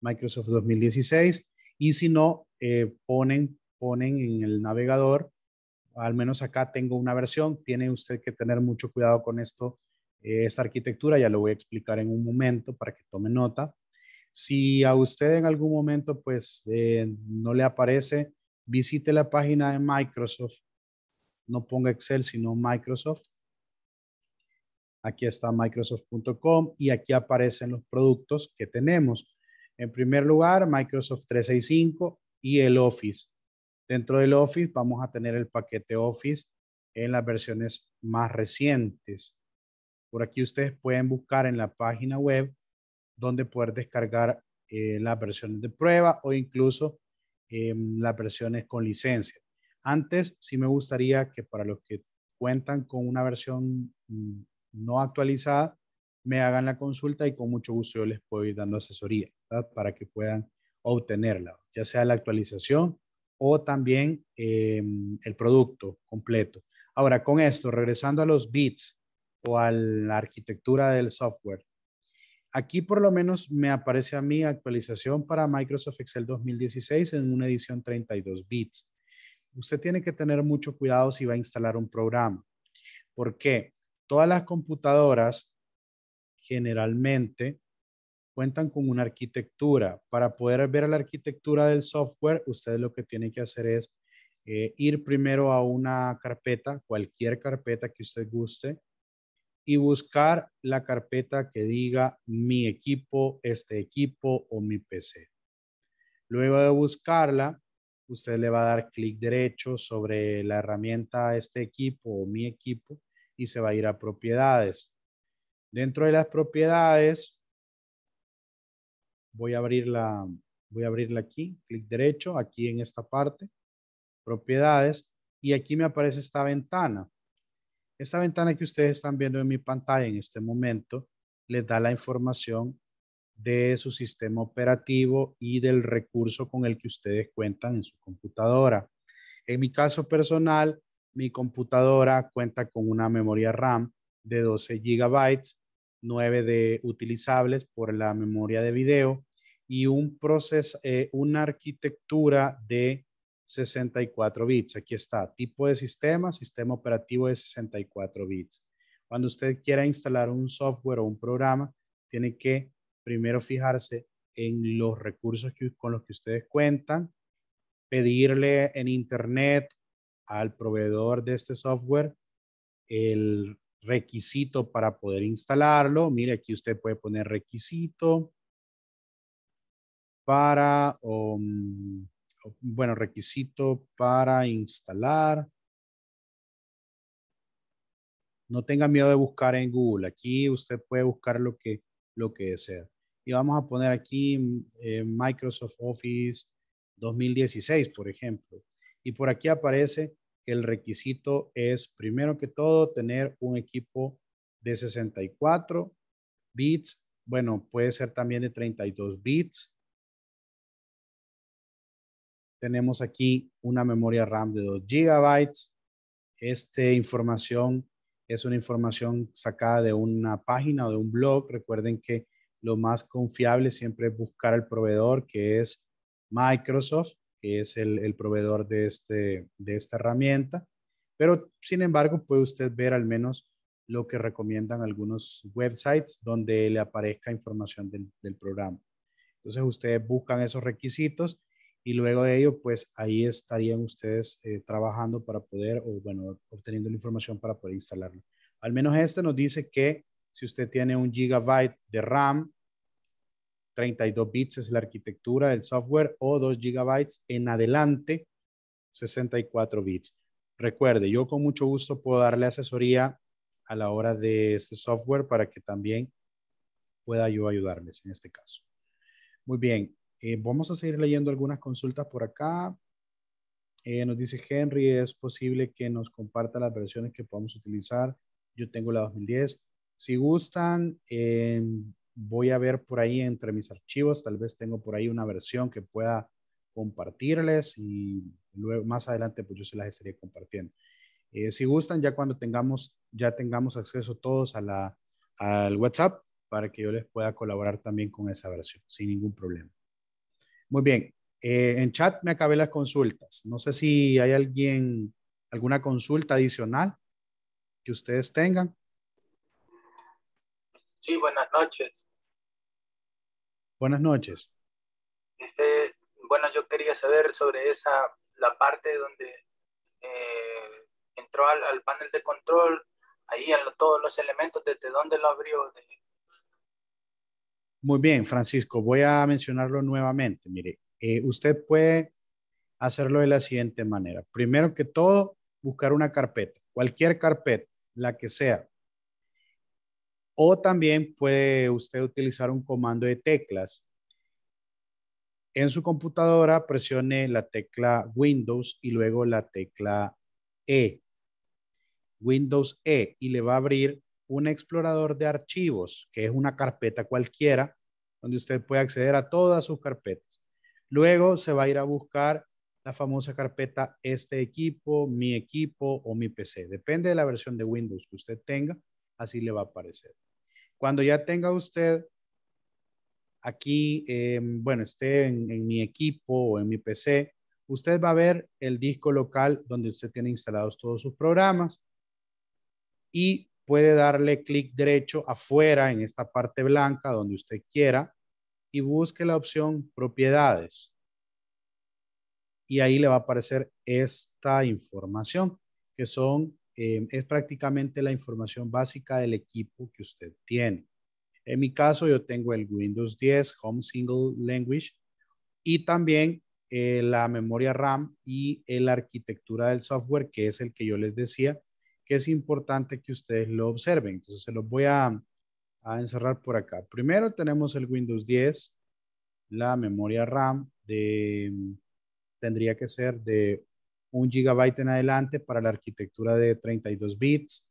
Microsoft 2016 y si no, eh, ponen, ponen en el navegador, al menos acá tengo una versión, tiene usted que tener mucho cuidado con esto, eh, esta arquitectura, ya lo voy a explicar en un momento para que tome nota. Si a usted en algún momento pues eh, no le aparece, visite la página de Microsoft, no ponga Excel, sino Microsoft Aquí está Microsoft.com y aquí aparecen los productos que tenemos. En primer lugar, Microsoft 365 y el Office. Dentro del Office vamos a tener el paquete Office en las versiones más recientes. Por aquí ustedes pueden buscar en la página web donde poder descargar eh, las versiones de prueba o incluso em, las versiones con licencia. Antes sí me gustaría que para los que cuentan con una versión mm, no actualizada, me hagan la consulta y con mucho gusto yo les puedo ir dando asesoría para que puedan obtenerla, ya sea la actualización o también em, el producto completo. Ahora, con esto, regresando a los bits o a la arquitectura del software, aquí por lo menos me aparece a mí actualización para Microsoft Excel 2016 en una edición 32 bits. Usted tiene que tener mucho cuidado si va a instalar un programa. ¿Por qué? Todas las computadoras generalmente cuentan con una arquitectura. Para poder ver la arquitectura del software, usted lo que tiene que hacer es eh, ir primero a una carpeta, cualquier carpeta que usted guste, y buscar la carpeta que diga mi equipo, este equipo o mi PC. Luego de buscarla, usted le va a dar clic derecho sobre la herramienta este equipo o mi equipo y se va a ir a propiedades. Dentro de las propiedades, voy a abrirla, voy a abrirla aquí, clic derecho, aquí en esta parte, propiedades, y aquí me aparece esta ventana. Esta ventana que ustedes están viendo en mi pantalla en este momento les da la información de su sistema operativo y del recurso con el que ustedes cuentan en su computadora. En mi caso personal, mi computadora cuenta con una memoria RAM de 12 GB, 9 de utilizables por la memoria de video y un proceso, eh, una arquitectura de 64 bits. Aquí está, tipo de sistema, sistema operativo de 64 bits. Cuando usted quiera instalar un software o un programa, tiene que primero fijarse en los recursos con los que ustedes cuentan, pedirle en internet al proveedor de este software el requisito para poder instalarlo. Mire, aquí usted puede poner requisito para, mm, bueno, requisito para instalar. No tenga miedo de buscar en Google. Aquí usted puede buscar lo que, lo que desea. Y vamos a poner aquí mm, eh, Microsoft Office 2016, por ejemplo. Y por aquí aparece que el requisito es, primero que todo, tener un equipo de 64 bits. Bueno, puede ser también de 32 bits. Tenemos aquí una memoria RAM de 2 gigabytes. Esta información es una información sacada de una página o de un blog. Recuerden que lo más confiable siempre es buscar al proveedor que es Microsoft que es el, proveedor de, este, de esta herramienta. Pero, sin embargo, puede usted ver al menos lo que recomiendan algunos websites donde le aparezca información del, programa. Entonces, ustedes buscan esos requisitos y luego de ello, pues ahí estarían ustedes eh, trabajando para poder, o bueno, obteniendo la información para poder instalarlo. Al menos este nos dice que si usted tiene un gigabyte de RAM, 32 bits es la arquitectura del software o 2 gigabytes en adelante, 64 bits. Recuerde, yo con mucho gusto puedo darle asesoría a la hora de este software para que también pueda yo ayudarles en este caso. Muy bien, eh, vamos a seguir leyendo algunas consultas por acá. Eh, nos dice Henry, es posible que nos comparta las versiones que podamos utilizar. Yo tengo la 2010. Si gustan, en voy a ver por ahí entre mis archivos, tal vez tengo por ahí una versión que pueda compartirles y luego más adelante pues yo se las estaría compartiendo. Eh, si gustan, ya cuando tengamos, ya tengamos acceso todos a la, al WhatsApp para que yo les pueda colaborar también con esa versión, sin ningún problema. Muy bien, eh, en chat me acabé las consultas. No sé si hay alguien, alguna consulta adicional que ustedes tengan. Sí, buenas noches. Buenas noches. Este, bueno, yo quería saber sobre esa, la parte donde eh, entró al, panel de control, ahí en todos los elementos, desde dónde lo abrió. Muy bien, Francisco, voy a mencionarlo nuevamente. Mire, eh, usted puede hacerlo de la siguiente manera. Primero que todo, buscar una carpeta, cualquier carpeta, la que sea, o también puede usted utilizar un comando de teclas. En su computadora presione la tecla Windows y luego la tecla E. Windows E y le va a abrir un explorador de archivos, que es una carpeta cualquiera, donde usted puede acceder a todas sus carpetas. Luego se va a ir a buscar la famosa carpeta este equipo, mi equipo o mi PC. Depende de la versión de Windows que usted tenga así le va a aparecer. Cuando ya tenga usted aquí, em, bueno, esté en, en mi equipo o en mi PC, usted va a ver el disco local donde usted tiene instalados todos sus programas y puede darle clic derecho afuera en esta parte blanca donde usted quiera y busque la opción propiedades. Y ahí le va a aparecer esta información que son Em, es prácticamente la información básica del equipo que usted tiene. En mi caso, yo tengo el Windows 10 Home Single Language y también eh, la memoria RAM y eh, la arquitectura del software, que es el que yo les decía, que es importante que ustedes lo observen. Entonces, se los voy a, a encerrar por acá. Primero tenemos el Windows 10, la memoria RAM de, tendría que ser de un gigabyte en adelante para la arquitectura de 32 bits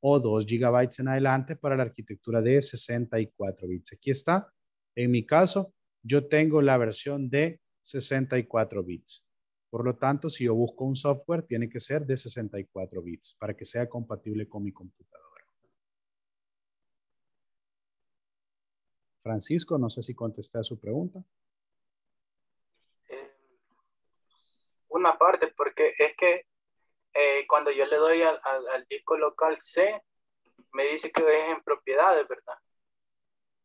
o 2 gigabytes en adelante para la arquitectura de 64 bits. Aquí está. En mi caso, yo tengo la versión de 64 bits. Por lo tanto, si yo busco un software, tiene que ser de 64 bits para que sea compatible con mi computadora. Francisco, no sé si contesté a su pregunta. una parte, porque es que eh, cuando yo le doy al, disco local C, me dice que es en propiedades, ¿verdad?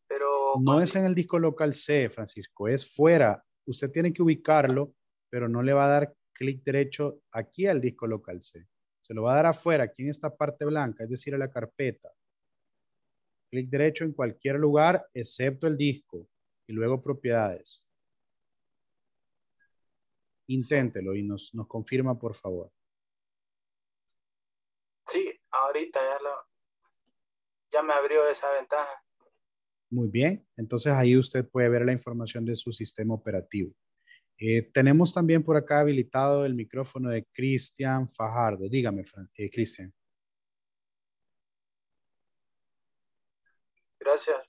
Pero... No es en el disco local C, Francisco, es fuera. Usted tiene que ubicarlo, pero no le va a dar clic derecho aquí al disco local C. Se lo va a dar afuera, aquí en esta parte blanca, es decir, a la carpeta. Clic derecho en cualquier lugar, excepto el disco. Y luego propiedades inténtelo y nos, confirma, por favor. Sí, ahorita ya, ya me abrió esa ventaja. Muy bien, entonces ahí usted puede ver la información de su sistema operativo. Eh, tenemos también por acá habilitado el micrófono de Cristian Fajardo. Dígame, eh, Cristian. Gracias.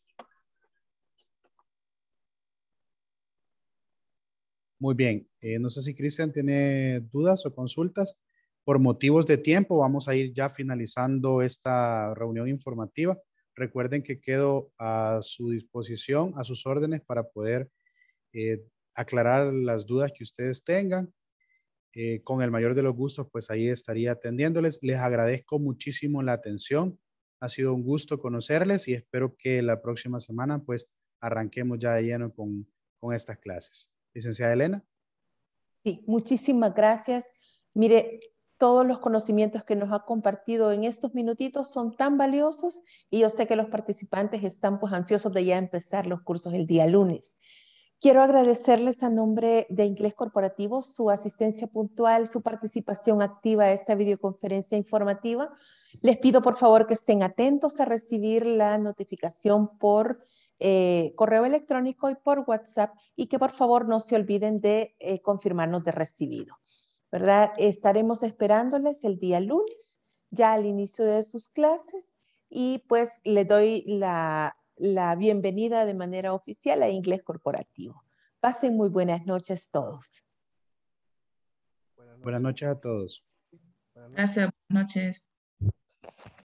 Muy bien. Eh, no sé si Cristian tiene dudas o consultas. Por motivos de tiempo, vamos a ir ya finalizando esta reunión informativa. Recuerden que quedo a su disposición, a sus órdenes para poder eh, aclarar las dudas que ustedes tengan. Eh, con el mayor de los gustos, pues ahí estaría atendiéndoles. Les agradezco muchísimo la atención. Ha sido un gusto conocerles y espero que la próxima semana, pues, arranquemos ya de lleno con estas clases. Licenciada Elena. Sí, muchísimas gracias. Mire, todos los conocimientos que nos ha compartido en estos minutitos son tan valiosos y yo sé que los participantes están pues ansiosos de ya empezar los cursos el día lunes. Quiero agradecerles a nombre de Inglés Corporativo su asistencia puntual, su participación activa a esta videoconferencia informativa. Les pido por favor que estén atentos a recibir la notificación por eh, correo electrónico y por WhatsApp y que por favor no se olviden de eh, confirmarnos de recibido. ¿Verdad? Estaremos esperándoles el día lunes, ya al inicio de sus clases y pues le doy la, la bienvenida de manera oficial a Inglés Corporativo. Pasen muy buenas noches todos. Buenas noches a todos. Gracias, buenas noches.